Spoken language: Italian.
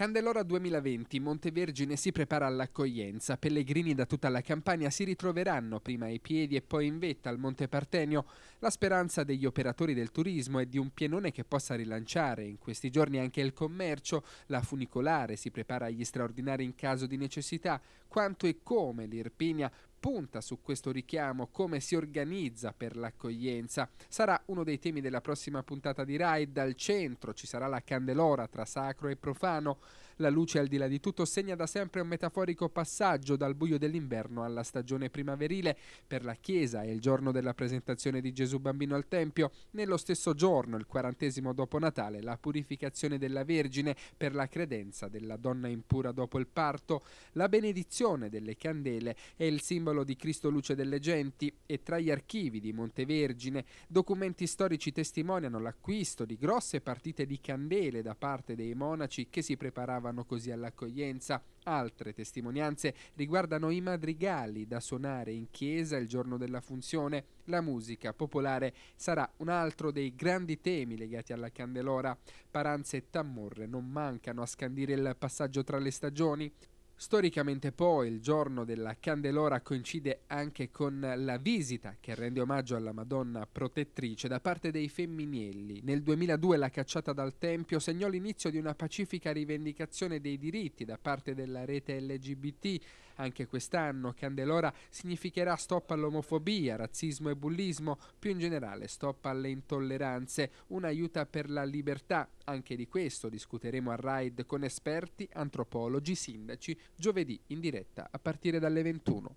Candelora 2020, Montevergine si prepara all'accoglienza. Pellegrini da tutta la campagna si ritroveranno prima ai piedi e poi in vetta al Monte Partenio. La speranza degli operatori del turismo è di un pienone che possa rilanciare in questi giorni anche il commercio. La funicolare si prepara agli straordinari in caso di necessità. Quanto e come l'Irpinia punta su questo richiamo, come si organizza per l'accoglienza. Sarà uno dei temi della prossima puntata di Rai. Dal centro ci sarà la candelora tra sacro e profano. La luce al di là di tutto segna da sempre un metaforico passaggio dal buio dell'inverno alla stagione primaverile. Per la Chiesa è il giorno della presentazione di Gesù bambino al Tempio. Nello stesso giorno, il quarantesimo dopo Natale, la purificazione della Vergine per la credenza della donna impura dopo il parto. La benedizione delle candele è il simbolo simbolo di Cristo Luce delle Genti e tra gli archivi di Montevergine documenti storici testimoniano l'acquisto di grosse partite di candele da parte dei monaci che si preparavano così all'accoglienza. Altre testimonianze riguardano i madrigali da suonare in chiesa il giorno della funzione. La musica popolare sarà un altro dei grandi temi legati alla candelora. Paranze e tamorre non mancano a scandire il passaggio tra le stagioni. Storicamente poi il giorno della Candelora coincide anche con la visita che rende omaggio alla Madonna protettrice da parte dei femminielli. Nel 2002 la cacciata dal Tempio segnò l'inizio di una pacifica rivendicazione dei diritti da parte della rete LGBT. Anche quest'anno Candelora significherà stop all'omofobia, razzismo e bullismo, più in generale stop alle intolleranze, un'aiuta per la libertà. Anche di questo discuteremo a RAID con esperti, antropologi, sindaci, giovedì in diretta a partire dalle 21.